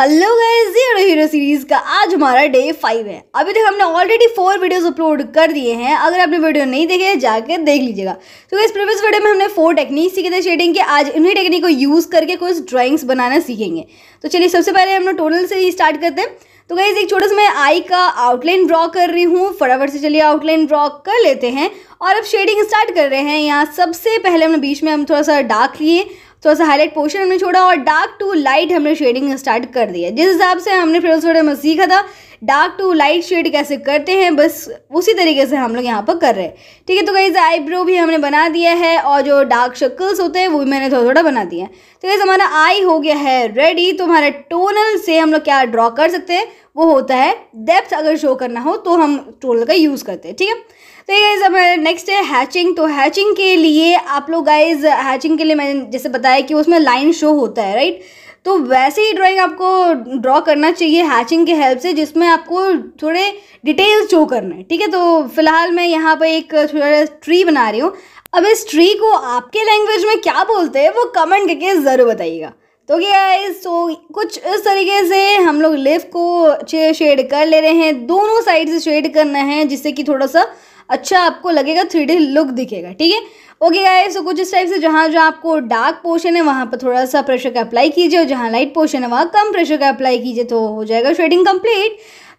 hello guys zero hero series का आज हमारा डे फाइव है अभी तक हमने ऑलरेडी फोर वीडियोस अपलोड कर दिए हैं अगर आपने वीडियो नहीं देखे जाके देख लीजिएगा तो इस प्रीवियस वीडियो में हमने फोर टेक्निक सीखे थे शेडिंग के आज इन्हीं टेक्निक को यूज़ करके कुछ ड्राइंग्स बनाना सीखेंगे तो चलिए सबसे पहले हम लोग टोटल से ही स्टार्ट करते हैं तो गाइज एक छोटा सा मैं आई का आउटलाइन ड्रॉ कर रही हूँ फटाफट से चलिए आउटलाइन ड्रॉ कर लेते हैं और अब शेडिंग स्टार्ट कर रहे हैं यहाँ सबसे पहले हमने बीच में हम थोड़ा सा डार्क लिए थोड़ा सा हाईलाइट पोर्शन हमने छोड़ा और डार्क टू लाइट हमने शेडिंग स्टार्ट कर दिया जिस हिसाब से हमने फिर उस थोड़ा में सीखा था डार्क टू लाइट शेड कैसे करते हैं बस उसी तरीके से हम लोग यहाँ पर कर रहे हैं ठीक है तो गाइज आईब्रो भी हमने बना दिया है और जो डार्क शक्ल्स होते हैं वो भी मैंने थोड़ा थोड़ा बना दिया है तो गाइज हमारा आई हो गया है रेडी तो हमारा टोनल से हम लोग क्या ड्रॉ कर सकते हैं वो होता है डेप्थ अगर शो करना हो तो हम टोनल का यूज़ करते हैं ठीक है तो ये गाइज हमारे नेक्स्ट है हैचिंग तो हैचिंग के लिए आप लोग गाइज हैचिंग के लिए मैंने जैसे बताया कि उसमें लाइन शो होता है राइट तो वैसे ही ड्राइंग आपको ड्रॉ करना चाहिए हैचिंग के हेल्प से जिसमें आपको थोड़े डिटेल्स शो करने हैं ठीक है तो फिलहाल मैं यहाँ पर एक थोड़ा ट्री बना रही हूँ अब इस ट्री को आपके लैंग्वेज में क्या बोलते हैं वो कमेंट करके ज़रूर बताइएगा तो क्या इस तो कुछ इस तरीके से हम लोग लिफ को अच्छे शेड कर ले रहे हैं दोनों साइड से शेड करना है जिससे कि थोड़ा सा अच्छा आपको लगेगा थ्री लुक दिखेगा ठीक है ओके गाय सो कुछ इस टाइप से जहाँ जहाँ आपको डार्क पोर्शन है वहाँ पर थोड़ा सा प्रेशर का अप्लाई कीजिए और जहाँ लाइट पोर्शन है वहाँ कम प्रेशर का अप्लाई कीजिए तो हो जाएगा शेडिंग कम्प्लीट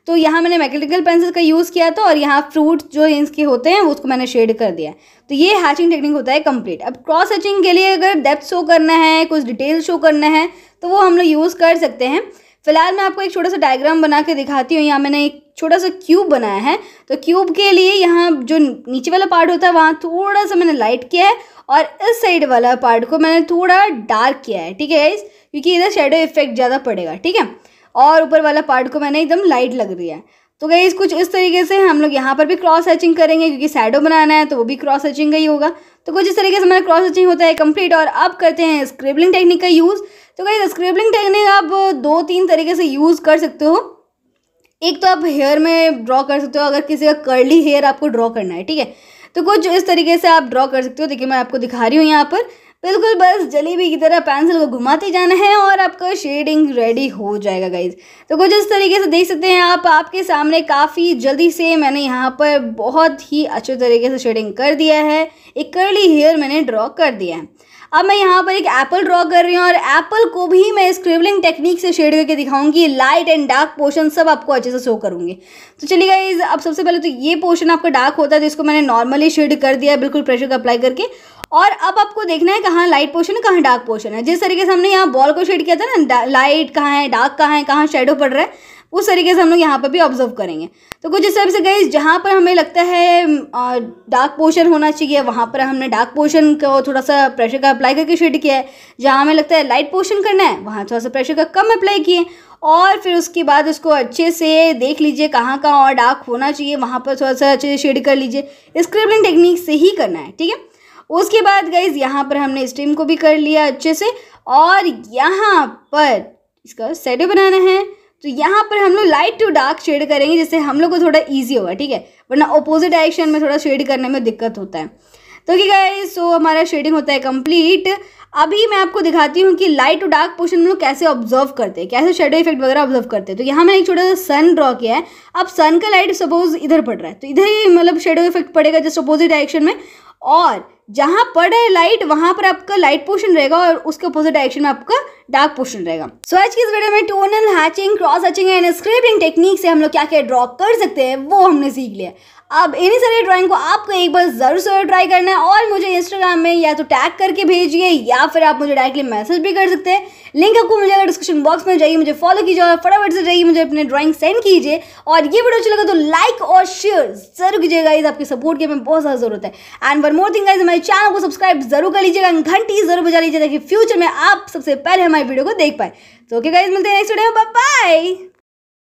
तो यहाँ मैंने मैकेनिकल पेंसिल का यूज़ किया था और यहाँ फ्रूट जो इसके होते हैं उसको मैंने शेड कर दिया तो ये हैचिंग टेक्निक होता है कंप्लीट अब क्रॉस हैचिंग के लिए अगर डेप्थ शो करना है कुछ डिटेल शो करना है तो वो हम लोग यूज़ कर सकते हैं फिलहाल मैं आपको एक छोटा सा डायग्राम बना के दिखाती हूँ यहाँ मैंने एक छोटा सा क्यूब बनाया है तो क्यूब के लिए यहाँ जो नीचे वाला पार्ट होता है वहाँ थोड़ा सा मैंने लाइट किया है और इस साइड वाला पार्ट को मैंने थोड़ा डार्क किया है ठीक है क्योंकि इधर शेडो इफेक्ट ज़्यादा पड़ेगा ठीक है और ऊपर वाला पार्ट को मैंने एकदम लाइट लग दिया है तो गई कुछ इस तरीके से हम लोग यहाँ पर भी क्रॉस हैचिंग करेंगे क्योंकि सैडो बनाना है तो वो भी क्रॉस हैचिंग का ही होगा तो कुछ इस तरीके से हमारा क्रॉस हैचिंग होता है कंप्लीट और अब करते हैं स्क्रिबलिंग टेक्निक का यूज़ तो गई स्क्रिबलिंग टेक्निक आप दो तीन तरीके से यूज़ कर सकते हो एक तो आप हेयर में ड्रॉ कर सकते हो अगर किसी का कर्ली हेयर आपको ड्रॉ करना है ठीक है तो कुछ इस तरीके से आप ड्रॉ कर सकते हो देखिए मैं आपको दिखा रही हूँ यहाँ पर बिल्कुल बस जलेबी की तरह पेंसिल को घुमाते जाना है और आपका शेडिंग रेडी हो जाएगा गाइज तो कुछ इस तरीके से देख सकते हैं आप आपके सामने काफ़ी जल्दी से मैंने यहाँ पर बहुत ही अच्छे तरीके से शेडिंग कर दिया है एक कर्ली हेयर मैंने ड्रॉ कर दिया है अब मैं यहाँ पर एक एप्पल ड्रॉ कर रही हूँ और एप्पल को भी मैं स्क्रिबलिंग टेक्निक से शेड करके दिखाऊंगी लाइट एंड डार्क पोर्शन सब आपको अच्छे से शो करूँगी तो चलिए गाइज अब सबसे पहले तो ये पोर्शन आपका डार्क होता है तो इसको मैंने नॉर्मली शेड कर दिया है बिल्कुल प्रेशर का अप्लाई करके और अब आपको देखना है कहाँ लाइट पोर्शन है कहाँ डार्क पोर्शन है जिस तरीके से हमने यहाँ बॉल को शेड किया था ना लाइट कहाँ है डार्क कहाँ है कहाँ शेडो पड़ रहा है उस तरीके से हम लोग यहाँ पर भी ऑब्जर्व करेंगे तो कुछ इस तरह से गई जहाँ पर हमें लगता है डार्क पोर्शन होना चाहिए वहाँ पर हमने डार्क पोर्शन को थोड़ा सा प्रेशर का अप्लाई करके शेड किया है जहाँ हमें लगता है लाइट पोर्शन करना है वहाँ थोड़ा सा प्रेशर का कम अप्लाई किए और फिर उसके बाद उसको अच्छे से देख लीजिए कहाँ कहाँ और डार्क होना चाहिए वहाँ पर थोड़ा सा अच्छे से शेड कर लीजिए स्क्रिबलिंग टेक्निक से ही करना है ठीक है उसके बाद गई यहाँ पर हमने स्ट्रीम को भी कर लिया अच्छे से और यहाँ पर इसका सेडो बनाना है तो यहाँ पर हम लोग लाइट टू डार्क शेड करेंगे जिससे हम लोग को थोड़ा ईजी होगा ठीक है वरना अपोजिट डायरेक्शन में थोड़ा शेड करने में दिक्कत होता है तो ठीक है सो हमारा शेडिंग होता है कम्प्लीट अभी मैं आपको दिखाती हूँ कि लाइट टू डार्क पोर्शन में लोग कैसे ऑब्जर्व करते हैं कैसे शेडो इफेक्ट वगैरह ऑब्जर्व करते हैं तो यहाँ मैंने एक छोटा सा सन ड्रॉ किया है अब सन का लाइट सपोज इधर पड़ रहा है तो इधर ही मतलब शेडो इफेक्ट पड़ेगा जस्ट अपोजिट डायरेक्शन में और जहाँ पड़ है लाइट वहाँ पर आपका लाइट पोर्शन रहेगा और उसके अपोजिट डायरेक्शन में आपका डार्क पोर्शन रहेगा सो so, आज की इस वीडियो में tonal hatching cross hatching and scraping technique से हम लोग क्या क्या ड्रॉ कर सकते हैं वो हमने सीख लिया अब इन्हीं सारी ड्राइंग को आपको एक बार ज़रूर ज़रूर ट्राई करना है और मुझे इंस्टाग्राम में या तो टैग करके भेजिए या फिर आप मुझे डायरेक्टली मैसेज भी कर सकते हैं लिंक आपको मिल जाएगा डिस्क्रिप्शन बॉक्स में जाइए मुझे फॉलो कीजिए और फटाफट से जाइए मुझे अपने ड्राइंग सेंड कीजिए और ये वीडियो अच्छा लगा तो लाइक और शेयर जरूर कीजिएगा इस आपके सपोर्ट की हमें बहुत ज़्यादा जरूरत है and one more thing guys हमारे चैनल को सब्सक्राइब जरूर कर लीजिएगा घंटी जरूर बजा लीजिए ताकि फ्यूचर में आप सबसे पहले हमारी वीडियो को देख पाए तो ओके गाइज मिलते हैं नेक्स्ट वीडियो में बाय